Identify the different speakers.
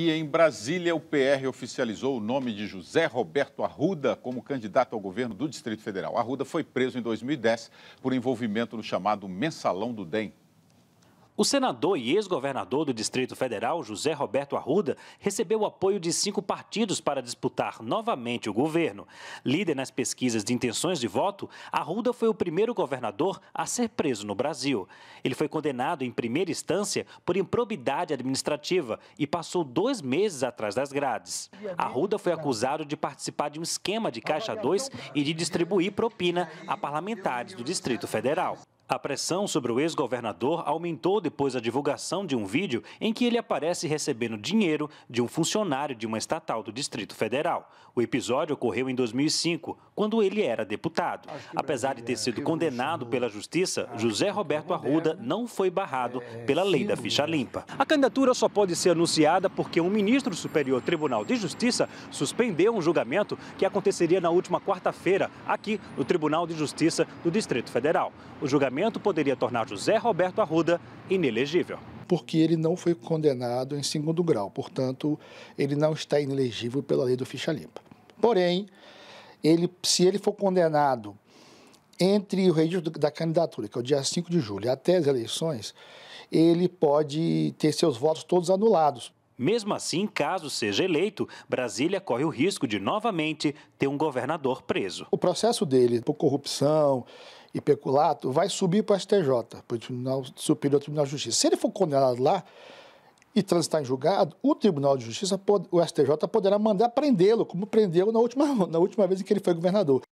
Speaker 1: E em Brasília, o PR oficializou o nome de José Roberto Arruda como candidato ao governo do Distrito Federal. Arruda foi preso em 2010 por envolvimento no chamado Mensalão do DEM. O senador e ex-governador do Distrito Federal, José Roberto Arruda, recebeu o apoio de cinco partidos para disputar novamente o governo. Líder nas pesquisas de intenções de voto, Arruda foi o primeiro governador a ser preso no Brasil. Ele foi condenado em primeira instância por improbidade administrativa e passou dois meses atrás das grades. Arruda foi acusado de participar de um esquema de Caixa 2 e de distribuir propina a parlamentares do Distrito Federal. A pressão sobre o ex-governador aumentou depois da divulgação de um vídeo em que ele aparece recebendo dinheiro de um funcionário de uma estatal do Distrito Federal. O episódio ocorreu em 2005, quando ele era deputado. Apesar de ter sido né? condenado pela Justiça, ah, José Roberto Arruda né? não foi barrado é, pela lei da ficha limpa. A candidatura só pode ser anunciada porque um ministro do Superior Tribunal de Justiça suspendeu um julgamento que aconteceria na última quarta-feira aqui no Tribunal de Justiça do Distrito Federal. O julgamento julgamento poderia tornar José Roberto Arruda inelegível.
Speaker 2: Porque ele não foi condenado em segundo grau, portanto, ele não está inelegível pela lei do ficha limpa. Porém, ele, se ele for condenado entre o registro da candidatura, que é o dia 5 de julho, até as eleições, ele pode ter seus votos todos anulados.
Speaker 1: Mesmo assim, caso seja eleito, Brasília corre o risco de novamente ter um governador preso.
Speaker 2: O processo dele por corrupção e peculato vai subir para o STJ, para o Tribunal Superior Tribunal de Justiça. Se ele for condenado lá, e transitar em julgado, o Tribunal de Justiça, o STJ, poderá mandar prendê-lo, como prendeu na última, na última vez em que ele foi governador.